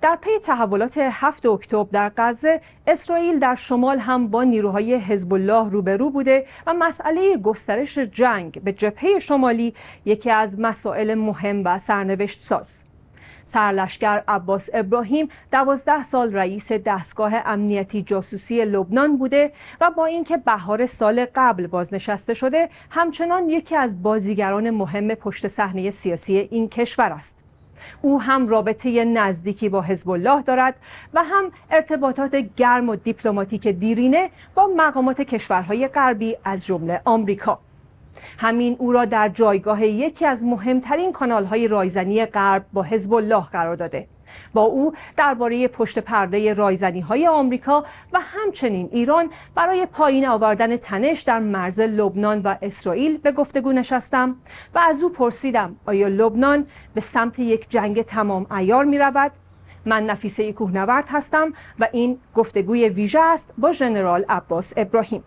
در پی تحولات 7 اکتبر در غزه اسرائیل در شمال هم با نیروهای حزب الله روبرو بوده و مسئله گسترش جنگ به جبهه شمالی یکی از مسائل مهم و سرنوشت ساز سرلشکر عباس ابراهیم دوازده سال رئیس دستگاه امنیتی جاسوسی لبنان بوده و با اینکه بهار سال قبل بازنشسته شده همچنان یکی از بازیگران مهم پشت صحنه سیاسی این کشور است او هم رابطه نزدیکی با حزب الله دارد و هم ارتباطات گرم و دیپلماتیک دیرینه با مقامات کشورهای غربی از جمله آمریکا همین او را در جایگاه یکی از مهمترین کانالهای رایزنی غرب با حزب الله قرار داده با او درباره پشت پرده رایزنی های آمریکا و همچنین ایران برای پایین آوردن تنش در مرز لبنان و اسرائیل به گفتگو نشستم و از او پرسیدم آیا لبنان به سمت یک جنگ تمام ایار می رود؟ من نفیسه کوهنورد هستم و این گفتگوی ویژه است با ژنرال عباس ابراهیم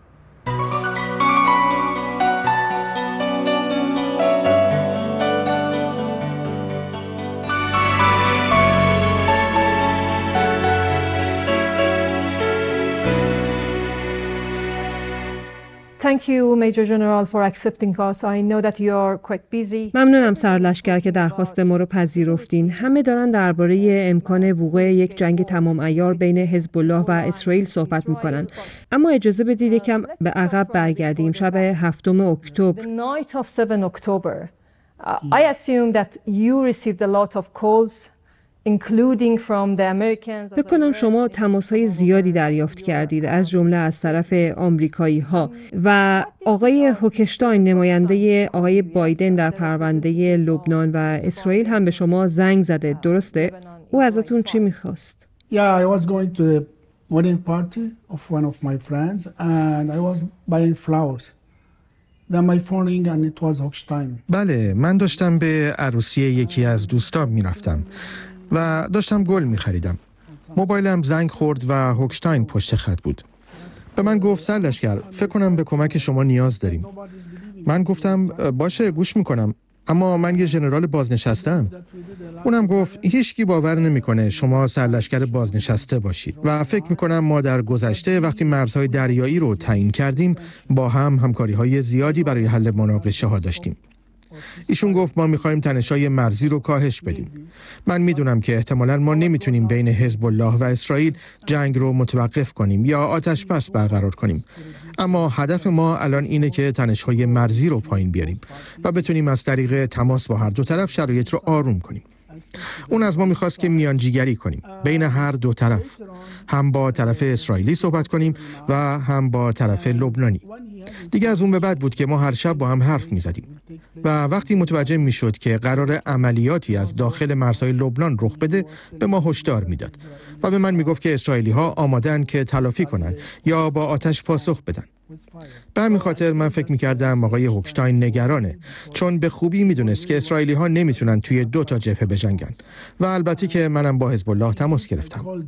Thank you, Major General, for accepting us. I know that you are quite busy. ممنونم سرلشکر که درخواست ما رو پذیرفتین. همه دارن درباره امکان وقوع یک جنگ تمام ایار بین حزب الله و اسرائیل صحبت میکنن. اما اجازه بدید یکم به عقب برگردیم. شب 7 اکتبر. night of 7 October. Uh, I assume that you received a lot of calls فکر شما تماس های زیادی دریافت کردید از جمله از طرف آمریکایی ها و آقای هوکشتاین نماینده آقای بایدن در پرونده لبنان و اسرائیل هم به شما زنگ زده درسته؟ او ازتون چی میخواست؟ بله من داشتم به عروسی یکی از دوستان میرفتم و داشتم گل می خریدم موبایلم زنگ خورد و هوکشتاین پشت خط بود به من گفت سرلشکر فکر کنم به کمک شما نیاز داریم من گفتم باشه گوش میکنم اما من یه ژنرال بازنشستم اونم گفت هیچکی باور نمیکنه شما سرلشکر بازنشسته باشید و فکر میکنم ما در گذشته وقتی مرزهای دریایی رو تعیین کردیم با هم همکاری های زیادی برای حل مناقشه ها داشتیم ایشون گفت ما میخوایم تنشای مرزی رو کاهش بدیم من میدونم که احتمالا ما نمیتونیم بین حزب الله و اسرائیل جنگ رو متوقف کنیم یا آتش پس برقرار کنیم اما هدف ما الان اینه که تنشهای مرزی رو پایین بیاریم و بتونیم از طریق تماس با هر دو طرف شرایط رو آروم کنیم اون از ما میخواست که میانجیگری کنیم بین هر دو طرف هم با طرف اسرائیلی صحبت کنیم و هم با طرف لبنانی دیگه از اون به بعد بود که ما هر شب با هم حرف میزدیم و وقتی متوجه میشد که قرار عملیاتی از داخل مرزهای لبنان رخ بده به ما هشدار میداد و به من میگفت که اسرائیلی ها آمادن که تلافی کنند یا با آتش پاسخ بدن به همین خاطر من فکر میکردم آقای هوکشتاین نگرانه چون به خوبی میدونست که اسرائیلی ها نمیتونن توی دو تا جبهه بجنگن و البته که منم با حزب الله تماس گرفتم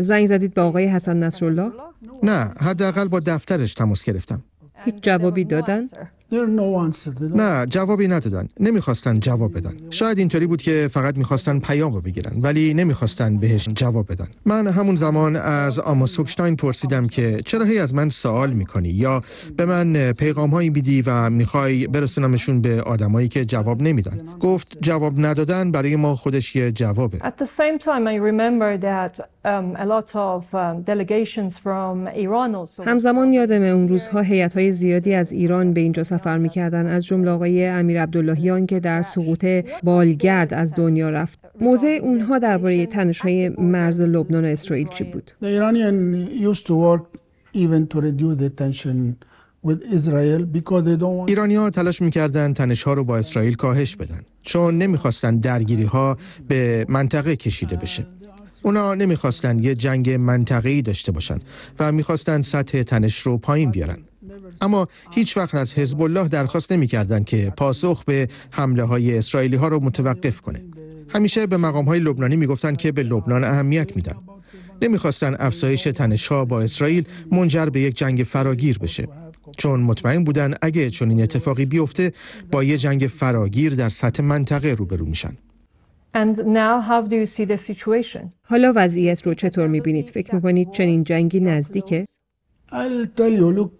زنگ زدید با آقای حسن نصرالله؟ نه حداقل با دفترش تماس گرفتم هیچ جوابی دادن؟ نه جوابی ندادن نمیخواستن جواب بدن شاید اینطوری بود که فقط میخواستن پیام رو بگیرن ولی نمیخواستن بهش جواب بدن من همون زمان از آما پرسیدم که چرا هی از من سوال میکنی یا به من پیغام هایی بیدی و میخوای برسونمشون به آدمایی که جواب نمیدن گفت جواب ندادن برای ما خودش یه جوابه remember Um, um, همزمان یادم اون روزها هیئت های زیادی از ایران به اینجا سفر میکردن از جمله آقای امیر عبداللهیان که در سقوط بالگرد از دنیا رفت موضع اونها درباره تنش های مرز لبنان و اسرائیل چی بود ایرانی ها تلاش میکردن تنش ها رو با اسرائیل کاهش بدن چون نمیخواستن درگیری ها به منطقه کشیده بشه اونا نمیخواستن یه جنگ منطقی داشته باشن و میخواستن سطح تنش رو پایین بیارن اما هیچ وقت از حزب الله درخواست نمیکردن که پاسخ به حمله های اسرائیلی ها رو متوقف کنه همیشه به مقام های لبنانی میگفتن که به لبنان اهمیت میدن نمیخواستن افزایش تنش ها با اسرائیل منجر به یک جنگ فراگیر بشه چون مطمئن بودن اگه چنین اتفاقی بیفته با یه جنگ فراگیر در سطح منطقه روبرو میشن حالا وضعیت رو چطور میبینید؟ فکر میکنید چنین جنگی نزدیکه؟ uh, uh,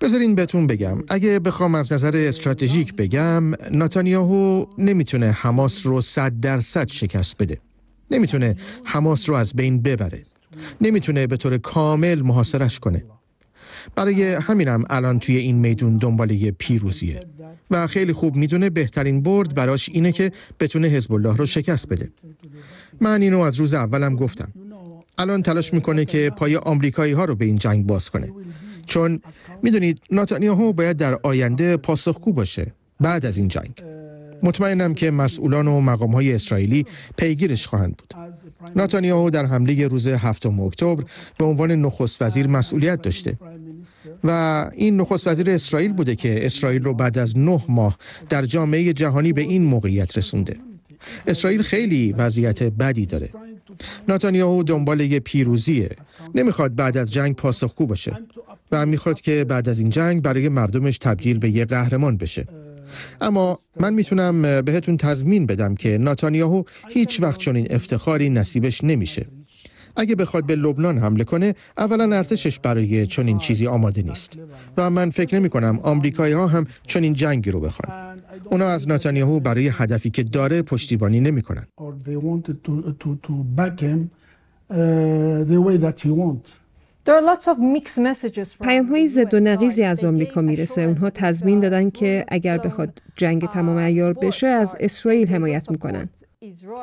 بذارین بهتون بگم اگه بخوام از نظر استراتژیک بگم ناتانیاهو نمیتونه حماس رو صد درصد شکست بده نمیتونه حماس رو از بین ببره نمیتونه به طور کامل محاصرش کنه برای همینم الان توی این میدون دنبال یه پیروزیه و خیلی خوب میدونه بهترین برد براش اینه که بتونه حزب الله رو شکست بده من اینو از روز اولم گفتم الان تلاش میکنه که پای آمریکایی ها رو به این جنگ باز کنه چون میدونید ناتانیاهو باید در آینده پاسخگو باشه بعد از این جنگ مطمئنم که مسئولان و مقام های اسرائیلی پیگیرش خواهند بود ناتانیاهو در حمله روز هفتم اکتبر به عنوان نخست وزیر مسئولیت داشته و این نخست وزیر اسرائیل بوده که اسرائیل رو بعد از نه ماه در جامعه جهانی به این موقعیت رسونده اسرائیل خیلی وضعیت بدی داره ناتانیاهو دنبال یه پیروزیه نمیخواد بعد از جنگ پاسخگو باشه و میخواد که بعد از این جنگ برای مردمش تبدیل به یه قهرمان بشه اما من میتونم بهتون تضمین بدم که ناتانیاهو هیچ وقت چنین افتخاری نصیبش نمیشه اگه بخواد به لبنان حمله کنه اولا ارتشش برای چنین چیزی آماده نیست و من فکر نمی کنم آمریکایی ها هم چنین جنگی رو بخوان اونا از نتانیاهو برای هدفی که داره پشتیبانی نمی کنن. Uh, پیام های زد و نقیزی از آمریکا میرسه اونها تضمین دادن که اگر بخواد جنگ تمام ایار بشه از اسرائیل حمایت میکنن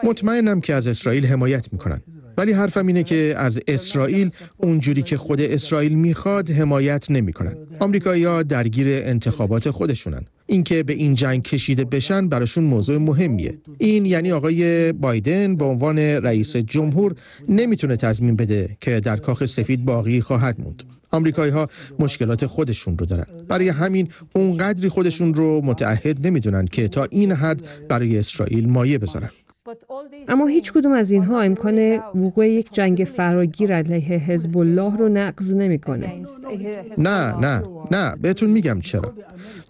مطمئنم که از اسرائیل حمایت میکنن ولی حرفم اینه که از اسرائیل اونجوری که خود اسرائیل میخواد حمایت نمیکنن. آمریکایی‌ها درگیر انتخابات خودشونن. اینکه به این جنگ کشیده بشن براشون موضوع مهمیه این یعنی آقای بایدن به عنوان رئیس جمهور نمیتونه تضمین بده که در کاخ سفید باقی خواهد موند آمریکایی ها مشکلات خودشون رو دارن برای همین اونقدری خودشون رو متعهد نمیدونن که تا این حد برای اسرائیل مایه بذارن اما هیچ کدوم از اینها امکان وقوع یک جنگ فراگیر علیه حزب الله رو نقض نمیکنه. نه نه نه بهتون میگم چرا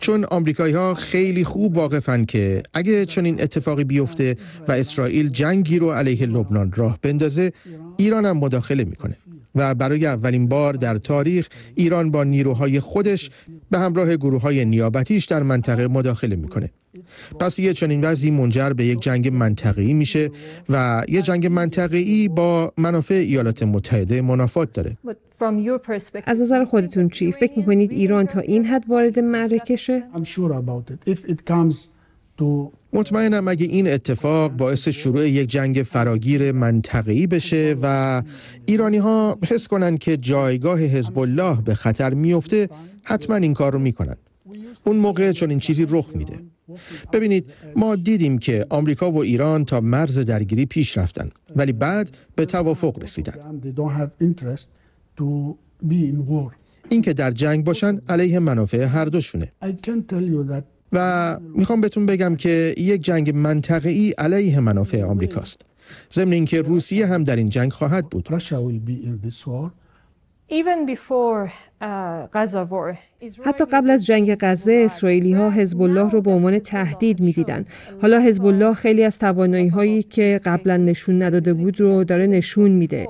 چون آمریکایی ها خیلی خوب واقفن که اگه چنین اتفاقی بیفته و اسرائیل جنگی رو علیه لبنان راه بندازه ایران هم مداخله میکنه و برای اولین بار در تاریخ ایران با نیروهای خودش به همراه گروه های نیابتیش در منطقه مداخله میکنه. پس یه چنین وضعی منجر به یک جنگ منطقی میشه و یه جنگ منطقی با منافع ایالات متحده منافات داره. از نظر خودتون چی فکر میکنید ایران تا این حد وارد مرکشه؟ مطمئنم اگه این اتفاق باعث شروع یک جنگ فراگیر منطقی بشه و ایرانی ها حس کنن که جایگاه حزب الله به خطر میفته حتما این کار رو میکنن اون موقع چون این چیزی رخ میده ببینید ما دیدیم که آمریکا و ایران تا مرز درگیری پیش رفتن ولی بعد به توافق رسیدن اینکه در جنگ باشن علیه منافع هر دوشونه و میخوام بهتون بگم که یک جنگ منطقه‌ای علیه منافع آمریکاست. ضمن اینکه روسیه هم در این جنگ خواهد بود. Uh, حتی قبل از جنگ غزه اسرائیلی ها حزب الله رو به عنوان تهدید میدیدن حالا حزب الله خیلی از توانایی هایی که قبلا نشون نداده بود رو داره نشون میده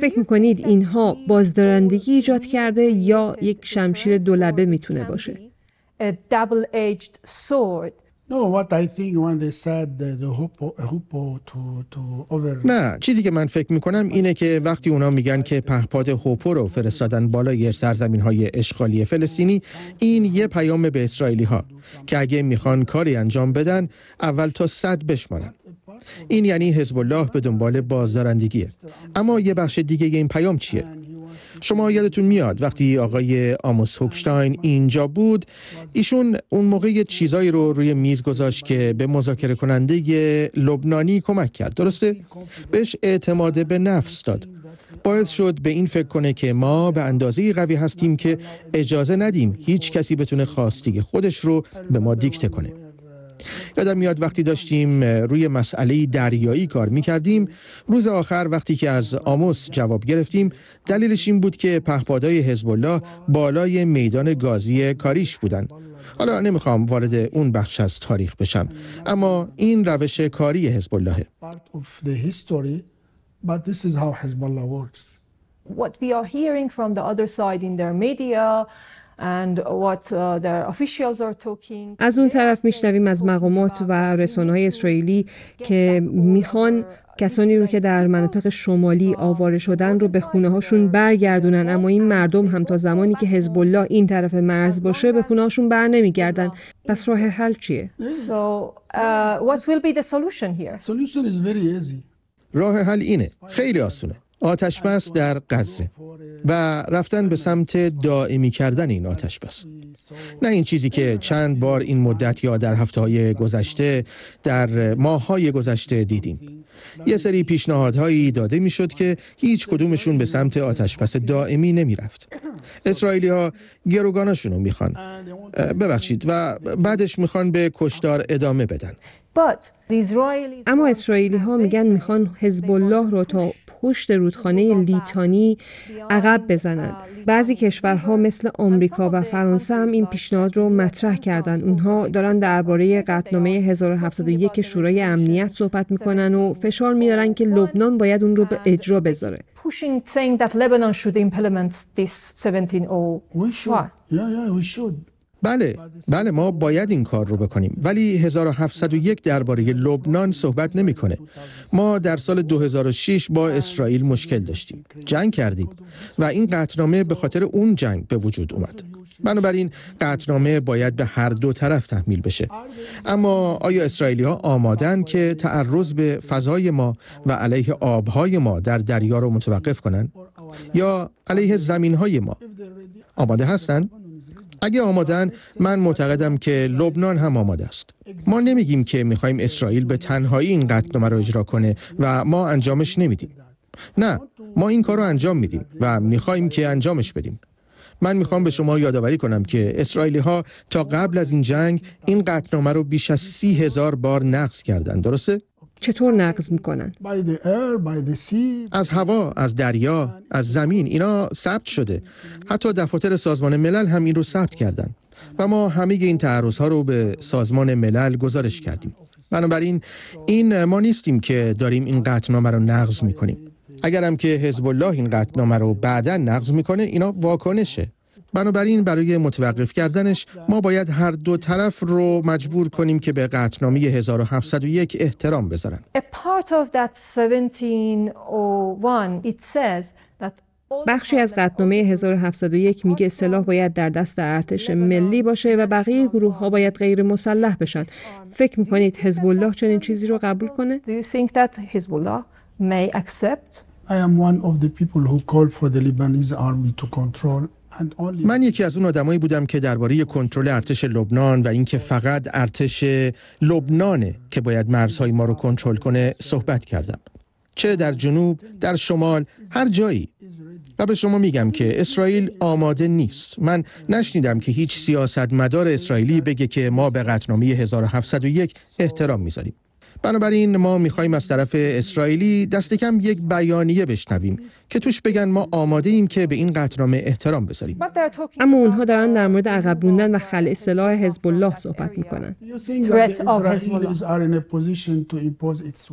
فکر میکنید اینها بازدارندگی ایجاد کرده یا یک شمشیر دولبه میتونه باشه a double-edged sword. نه چیزی که من فکر میکنم اینه که وقتی اونا میگن که پهپاد هوپو رو فرستادن بالای سرزمین های اشغالی فلسطینی این یه پیام به اسرائیلی ها که اگه میخوان کاری انجام بدن اول تا صد بشمارن این یعنی حزب الله به دنبال بازدارندگیه اما یه بخش دیگه این پیام چیه شما یادتون میاد وقتی آقای آموس هوکشتاین اینجا بود ایشون اون موقع چیزایی رو روی میز گذاشت که به مذاکره کننده لبنانی کمک کرد درسته بهش اعتماد به نفس داد باعث شد به این فکر کنه که ما به اندازه قوی هستیم که اجازه ندیم هیچ کسی بتونه خواستگی خودش رو به ما دیکته کنه یادم میاد وقتی داشتیم روی مسئله دریایی کار میکردیم روز آخر وقتی که از آموس جواب گرفتیم دلیلش این بود که پهپادهای حزب الله بالای میدان گازی کاریش بودن حالا نمیخوام وارد اون بخش از تاریخ بشم اما این روش کاری حزب الله what we are hearing from the other side in their media Uh, از اون طرف میشنویم از مقامات و رسانه های اسرائیلی که میخوان کسانی رو که در مناطق شمالی آواره شدن رو به خونه هاشون برگردونن اما این مردم هم تا زمانی که حزب الله این طرف مرز باشه به خونه هاشون بر نمیگردن پس راه حل چیه راه حل اینه خیلی آسونه آتش در غزه و رفتن به سمت دائمی کردن این آتش نه این چیزی که چند بار این مدت یا در هفته های گذشته در ماه های گذشته دیدیم یه سری پیشنهادهایی داده میشد که هیچ کدومشون به سمت آتش دائمی نمی رفت اسرائیلی ها گروگاناشون رو میخوان ببخشید و بعدش میخوان به کشدار ادامه بدن اما اسرائیلی ها میگن میخوان حزب الله رو تا پشت رودخانه لیتانی عقب بزنند بعضی کشورها مثل آمریکا و فرانسه هم این پیشنهاد رو مطرح کردند اونها دارن درباره قطنامه 1701 شورای امنیت صحبت میکنن و فشار میارن که لبنان باید اون رو به اجرا بذاره oh we should. Yeah, yeah, we should. بله بله ما باید این کار رو بکنیم ولی 1701 درباره لبنان صحبت نمیکنه ما در سال 2006 با اسرائیل مشکل داشتیم جنگ کردیم و این قطنامه به خاطر اون جنگ به وجود اومد بنابراین قطنامه باید به هر دو طرف تحمیل بشه اما آیا اسرائیلی ها آمادن که تعرض به فضای ما و علیه آبهای ما در دریا رو متوقف کنن یا علیه زمین های ما آماده هستند؟ اگه آمادن من معتقدم که لبنان هم آماده است ما نمیگیم که میخوایم اسرائیل به تنهایی این قطعنامه را اجرا کنه و ما انجامش نمیدیم نه ما این کار رو انجام میدیم و میخوایم که انجامش بدیم من میخوام به شما یادآوری کنم که اسرائیلی ها تا قبل از این جنگ این قطعنامه رو بیش از سی هزار بار نقض کردند درسته؟ چطور نقض میکنن از هوا از دریا از زمین اینا ثبت شده حتی دفاتر سازمان ملل هم این رو ثبت کردن و ما همه این تعرض ها رو به سازمان ملل گزارش کردیم بنابراین این ما نیستیم که داریم این قطنامه رو نقض میکنیم اگرم که حزب الله این قطنامه رو بعدا نقض میکنه اینا واکنشه بنابراین برای متوقف کردنش ما باید هر دو طرف رو مجبور کنیم که به قطنامی 1701 احترام بذارن. بخشی از قطنامه 1701 میگه سلاح باید در دست ارتش ملی باشه و بقیه گروه ها باید غیر مسلح بشن. فکر میکنید حزب الله چنین چیزی رو قبول کنه؟ I am one of the people who call for the Lebanese army to control من یکی از اون آدمایی بودم که درباره کنترل ارتش لبنان و اینکه فقط ارتش لبنانه که باید مرزهای ما رو کنترل کنه صحبت کردم چه در جنوب در شمال هر جایی و به شما میگم که اسرائیل آماده نیست من نشنیدم که هیچ سیاستمدار اسرائیلی بگه که ما به قطنامی 1701 احترام میذاریم بنابراین ما میخواییم از طرف اسرائیلی دست کم یک بیانیه بشنویم که توش بگن ما آماده ایم که به این قطعنامه احترام بذاریم اما اونها دارن در مورد عقب و خلع سلاح حزب الله صحبت میکنن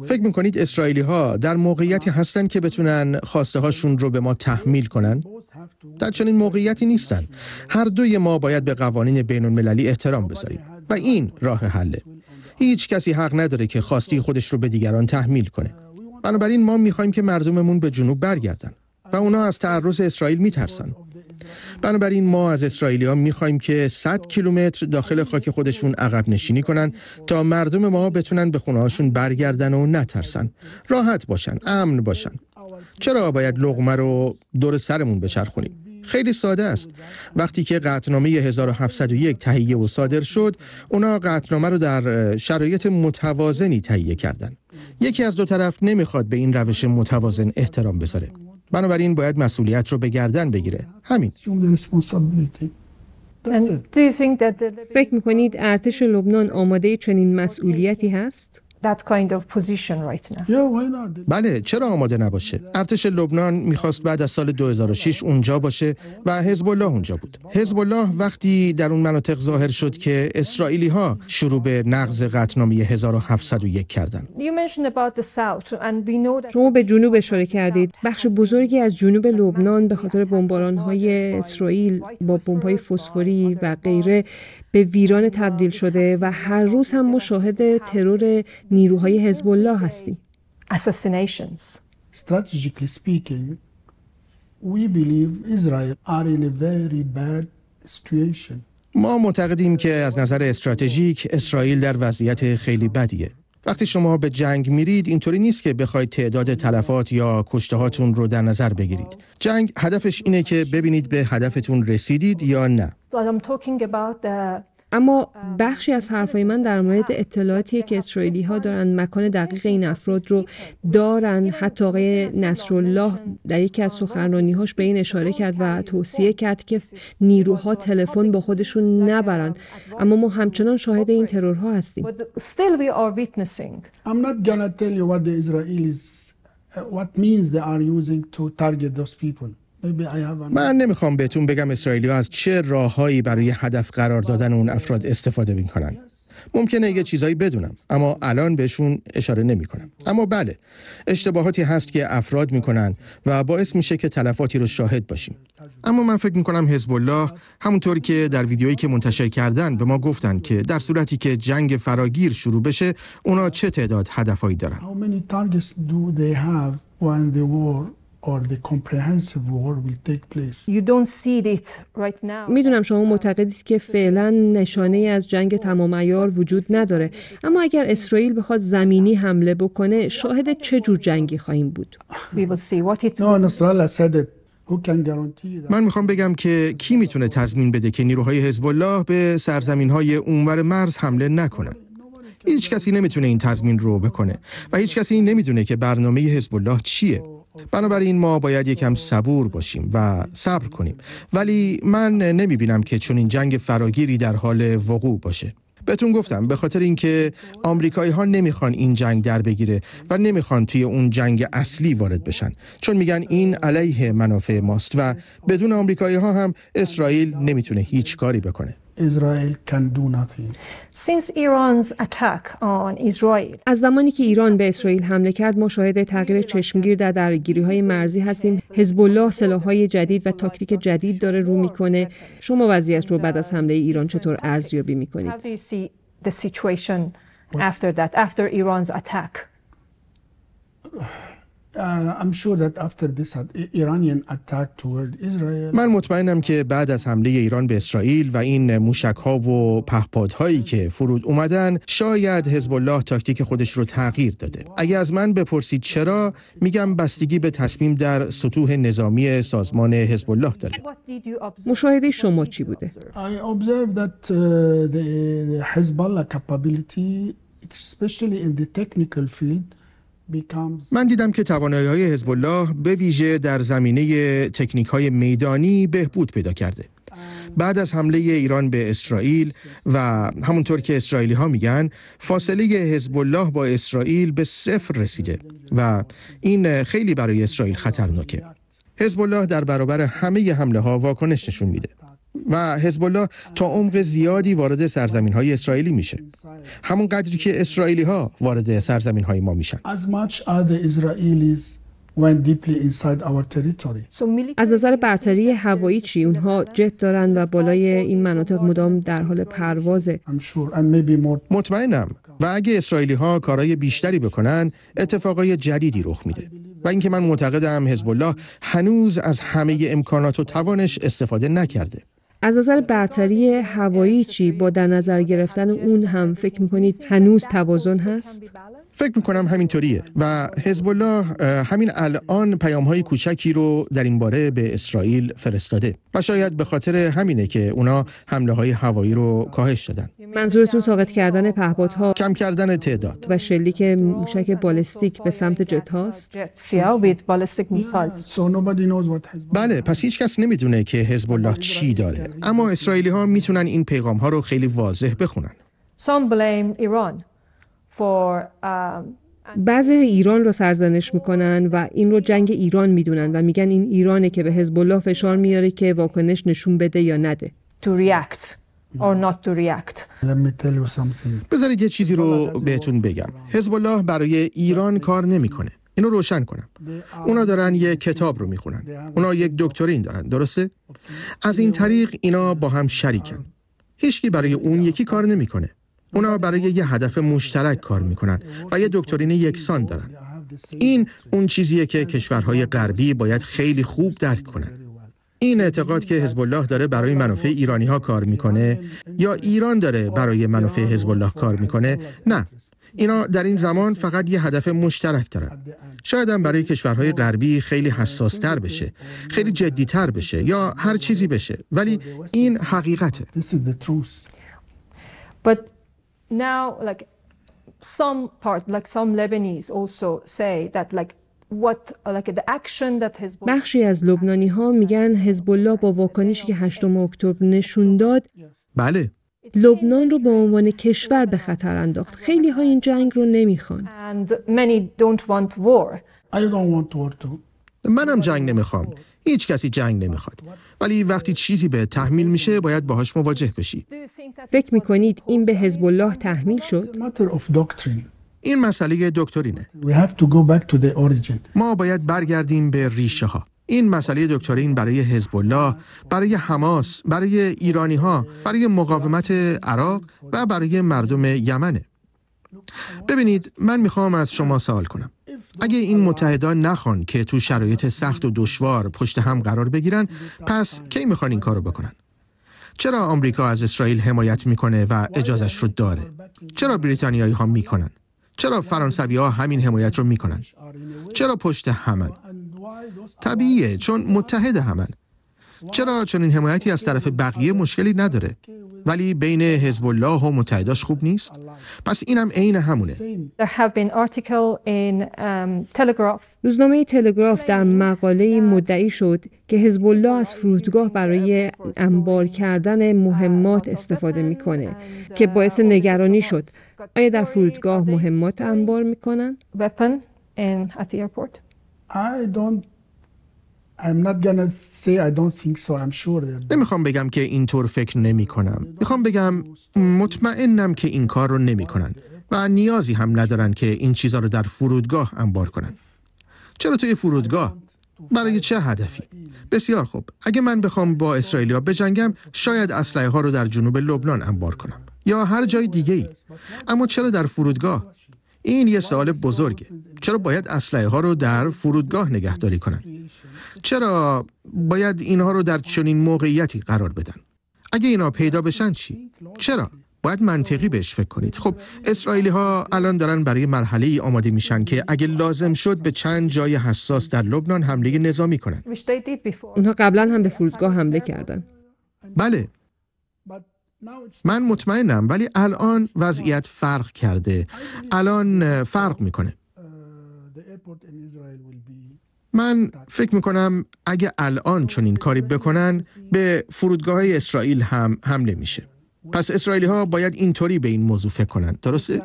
فکر میکنید اسرائیلی ها در موقعیتی هستن که بتونن خواسته هاشون رو به ما تحمیل کنن در چنین موقعیتی نیستن هر دوی ما باید به قوانین بین المللی احترام بذاریم و این راه حله هیچ کسی حق نداره که خواستی خودش رو به دیگران تحمیل کنه. بنابراین ما میخوایم که مردممون به جنوب برگردن و اونا از تعرض اسرائیل میترسن. بنابراین ما از ها میخوایم که 100 کیلومتر داخل خاک خودشون عقب نشینی کنن تا مردم ما بتونن به خونهاشون برگردن و نترسن راحت باشن امن باشن چرا باید لغمه رو دور سرمون بچرخونیم خیلی ساده است وقتی که قطنامه 1701 تهیه و صادر شد اونا قطنامه رو در شرایط متوازنی تهیه کردن یکی از دو طرف نمیخواد به این روش متوازن احترام بذاره بنابراین باید مسئولیت رو به گردن بگیره همین فکر میکنید ارتش لبنان آماده چنین مسئولیتی هست؟ بله چرا آماده نباشه ارتش لبنان میخواست بعد از سال 2006 اونجا باشه و حزب الله اونجا بود حزب الله وقتی در اون مناطق ظاهر شد که اسرائیلی ها شروع به نقض قطعنامه 1701 کردن شما به جنوب اشاره کردید بخش بزرگی از جنوب لبنان به خاطر بمباران های اسرائیل با بمب های فسفوری و غیره به ویران تبدیل شده و هر روز هم مشاهد شاهد ترور نیروهای حزب الله هستیم. ما معتقدیم که از نظر استراتژیک اسرائیل در وضعیت خیلی بدیه. وقتی شما به جنگ میرید اینطوری نیست که بخواید تعداد تلفات یا کشته هاتون رو در نظر بگیرید. جنگ هدفش اینه که ببینید به هدفتون رسیدید یا نه. اما um, بخشی از حرفای من در مورد اطلاعاتی که اسرائیلی ها دارن مکان دقیق این افراد رو دارن حتی آقای نصرالله در یکی از سخنرانی هاش به این اشاره کرد و توصیه کرد که نیروها تلفن با خودشون نبرن اما ما همچنان شاهد این ترورها هستیم I'm not gonna tell you what the Israelis what means they are using to target those people. من نمیخوام بهتون بگم اسرائیلی از چه راههایی برای هدف قرار دادن اون افراد استفاده میکنن ممکنه یه چیزایی بدونم اما الان بهشون اشاره نمی کنم. اما بله اشتباهاتی هست که افراد میکنن و باعث میشه که تلفاتی رو شاهد باشیم اما من فکر میکنم حزب الله همونطوری که در ویدیویی که منتشر کردن به ما گفتن که در صورتی که جنگ فراگیر شروع بشه اونا چه تعداد هدفایی دارن or the comprehensive war will take place. You don't see right میدونم شما معتقدید که فعلا نشانه از جنگ تمام عیار وجود نداره اما اگر اسرائیل بخواد زمینی حمله بکنه شاهد چه جور جنگی خواهیم بود. We will see من میخوام بگم که کی میتونه تضمین بده که نیروهای حزب الله به سرزمین های اونور مرز حمله نکنه هیچ کسی نمیتونه این تضمین رو بکنه و هیچ کسی نمیدونه که برنامه حزب الله چیه بنابراین ما باید یکم صبور باشیم و صبر کنیم ولی من نمی بینم که چون این جنگ فراگیری در حال وقوع باشه بهتون گفتم به خاطر اینکه آمریکایی ها نمیخوان این جنگ در بگیره و نمیخوان توی اون جنگ اصلی وارد بشن چون میگن این علیه منافع ماست و بدون آمریکایی ها هم اسرائیل نمیتونه هیچ کاری بکنه Israel can do nothing. Since Iran's attack on Israel. از زمانی که ایران به اسرائیل حمله کرد ما شاهد تغییر چشمگیر در درگیری مرزی هستیم حزب الله سلاحهای جدید و تاکتیک جدید داره رو میکنه شما وضعیت رو بعد از حمله ایران چطور ارزیابی میکنید after that after Iran's attack من مطمئنم که بعد از حمله ایران به اسرائیل و این موشک ها و هایی که فرود اومدن شاید حزب الله تاکتیک خودش رو تغییر داده اگه از من بپرسید چرا میگم بستگی به تصمیم در سطوح نظامی سازمان حزب الله داره مشاهده شما چی بوده I من دیدم که توانایی های حزب الله به ویژه در زمینه تکنیک های میدانی بهبود پیدا کرده um, بعد از حمله ایران به اسرائیل و همونطور که اسرائیلی ها میگن فاصله حزب الله با اسرائیل به صفر رسیده و این خیلی برای اسرائیل خطرناکه حزب الله در برابر همه حمله ها واکنش نشون میده و حزب الله تا عمق زیادی وارد سرزمین های اسرائیلی میشه همون قدری که اسرائیلی ها وارد سرزمین های ما میشن از نظر برتری هوایی چی اونها جت دارن و بالای این مناطق مدام در حال پروازه مطمئنم و اگه اسرائیلی ها کارهای بیشتری بکنن اتفاقای جدیدی رخ میده و اینکه من معتقدم حزب الله هنوز از همه امکانات و توانش استفاده نکرده از نظر برتری هوایی چی با در نظر گرفتن اون هم فکر میکنید هنوز توازن هست؟ فکر میکنم همینطوریه و حزب الله همین الان پیام های کوچکی رو در این باره به اسرائیل فرستاده و شاید به خاطر همینه که اونا حمله های هوایی رو کاهش دادن منظورتون ساقط کردن پهپادها کم کردن تعداد و شلیک موشک بالستیک به سمت جت هاست بله پس هیچ کس نمیدونه که حزب الله چی داره اما اسرائیلی ها میتونن این پیغام ها رو خیلی واضح بخونن Some blame Um, بعضی ایران رو سرزنش میکنن و این رو جنگ ایران میدونن و میگن این ایرانه که به حزب الله فشار میاره که واکنش نشون بده یا نده to react or to react. بذارید یه چیزی رو بهتون بگم. حزب الله برای ایران کار نمیکنه. اینو روشن کنم اونا دارن یه کتاب رو میخونن اونا یک دکترین دارن درسته از این طریق اینا با هم شریکن هیچکی برای اون یکی کار نمیکنه اونا برای یه هدف مشترک کار میکنن و یه دکترین یکسان دارن این اون چیزیه که کشورهای غربی باید خیلی خوب درک کنن این اعتقاد که حزب الله داره برای منافع ایرانی ها کار میکنه یا ایران داره برای منافع حزب الله کار میکنه نه اینا در این زمان فقط یه هدف مشترک دارن شاید هم برای کشورهای غربی خیلی حساس تر بشه خیلی جدی تر بشه یا هر چیزی بشه ولی این حقیقته now like some part like some Lebanese also say that like بخشی از لبنانی ها میگن حزب الله با واکنشی که 8 اکتبر نشون داد بله لبنان رو به عنوان کشور به خطر انداخت خیلی ها این جنگ رو نمیخوان منم جنگ نمیخوام هیچ کسی جنگ نمیخواد ولی وقتی چیزی به تحمیل میشه باید باهاش مواجه بشی فکر میکنید این به حزب الله تحمیل شد این مسئله دکترینه ما باید برگردیم به ریشه ها این مسئله دکترین برای حزب الله، برای حماس، برای ایرانی ها، برای مقاومت عراق و برای مردم یمنه. ببینید من میخوام از شما سوال کنم. اگه این متحدان نخوان که تو شرایط سخت و دشوار پشت هم قرار بگیرن پس کی میخوان این کارو بکنن چرا آمریکا از اسرائیل حمایت میکنه و اجازش رو داره چرا بریتانیایی ها میکنن چرا فرانسوی ها همین حمایت رو میکنن چرا پشت همن طبیعیه چون متحد همن چرا چنین حمایتی از طرف بقیه مشکلی نداره ولی بین حزب الله و متحداش خوب نیست پس اینم عین همونه um, روزنامه تلگراف در مقاله مدعی شد که حزب الله از فرودگاه برای انبار کردن مهمات استفاده میکنه که باعث نگرانی شد آیا در فرودگاه مهمات انبار میکنن؟ نمیخوام بگم که اینطور فکر نمی کنم. میخوام بگم مطمئنم که این کار رو نمی کنن و نیازی هم ندارن که این چیزها رو در فرودگاه انبار کنن. چرا توی فرودگاه؟ برای چه هدفی؟ بسیار خوب. اگه من بخوام با اسرائیلیا بجنگم، شاید اسلحه ها رو در جنوب لبنان انبار کنم یا هر جای دیگه ای. اما چرا در فرودگاه؟ این یه سوال بزرگه. چرا باید اسلحه ها رو در فرودگاه نگهداری کنن؟ چرا باید اینها رو در چنین موقعیتی قرار بدن اگه اینا پیدا بشن چی چرا باید منطقی بهش فکر کنید خب اسرائیلی ها الان دارن برای مرحله ای آماده میشن که اگه لازم شد به چند جای حساس در لبنان حمله نظامی کنن اونها قبلا هم به فرودگاه حمله کردن بله من مطمئنم ولی الان وضعیت فرق کرده الان فرق میکنه uh, من فکر میکنم اگه الان چون این کاری بکنن به فرودگاه های اسرائیل هم حمله میشه پس اسرائیلی ها باید اینطوری به این موضوع فکر کنن درسته؟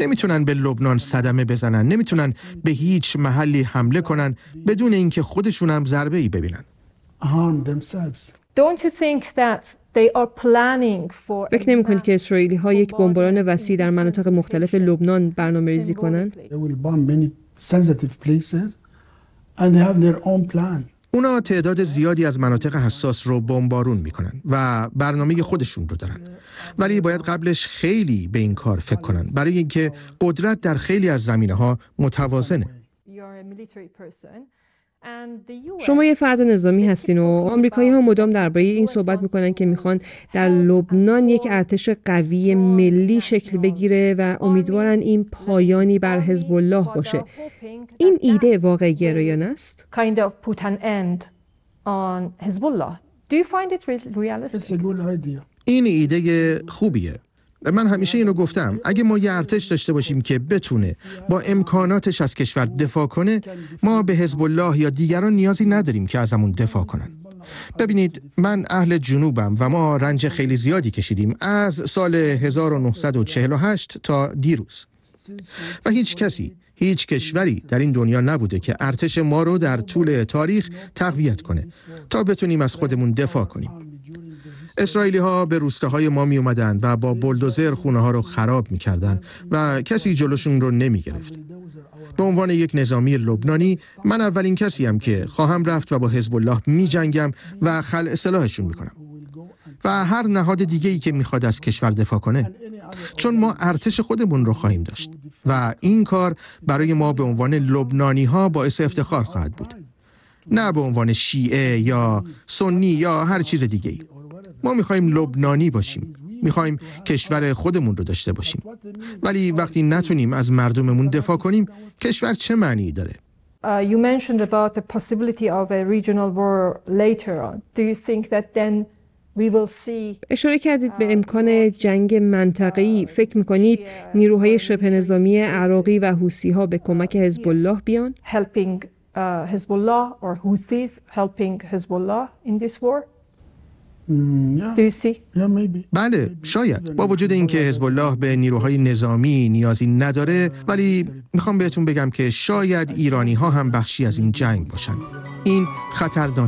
نمیتونن به لبنان صدمه بزنن نمیتونن به هیچ محلی حمله کنن بدون اینکه خودشون هم ضربه ای ببینن فکر نمی کنید که اسرائیلی ها یک بمباران وسیع در مناطق مختلف لبنان برنامه ریزی کنند؟ and اونا تعداد زیادی از مناطق حساس رو بمبارون میکنن و برنامه خودشون رو دارن ولی باید قبلش خیلی به این کار فکر کنن برای اینکه قدرت در خیلی از زمینه ها متوازنه شما یه فرد نظامی هستین و آمریکایی ها مدام درباره این صحبت میکنن که میخوان در لبنان یک ارتش قوی ملی شکل بگیره و امیدوارن این پایانی بر حزب الله باشه این ایده واقع گرایانه است این ایده خوبیه من همیشه اینو گفتم اگه ما یه ارتش داشته باشیم که بتونه با امکاناتش از کشور دفاع کنه ما به حزب الله یا دیگران نیازی نداریم که ازمون دفاع کنن ببینید من اهل جنوبم و ما رنج خیلی زیادی کشیدیم از سال 1948 تا دیروز و هیچ کسی هیچ کشوری در این دنیا نبوده که ارتش ما رو در طول تاریخ تقویت کنه تا بتونیم از خودمون دفاع کنیم اسرائیلی ها به روستاهای ما می اومدن و با بلدوزر خونه ها رو خراب می و کسی جلوشون رو نمی گرفت. به عنوان یک نظامی لبنانی من اولین کسی هم که خواهم رفت و با حزب الله می جنگم و خلع سلاحشون می کنم. و هر نهاد دیگه ای که میخواد از کشور دفاع کنه چون ما ارتش خودمون رو خواهیم داشت و این کار برای ما به عنوان لبنانی ها باعث افتخار خواهد بود نه به عنوان شیعه یا سنی یا هر چیز دیگه ای. ما میخوایم لبنانی باشیم میخوایم کشور خودمون رو داشته باشیم ولی وقتی نتونیم از مردممون دفاع کنیم کشور چه معنی داره uh, uh, اشاره کردید به امکان جنگ منطقی، فکر میکنید نیروهای شبه نظامی عراقی و ها به کمک حزب الله بیان؟ uh, Mm, بله شاید با وجود اینکه حزب الله به نیروهای نظامی نیازی نداره ولی میخوام بهتون بگم که شاید ایرانی ها هم بخشی از این جنگ باشن این خطرناکتره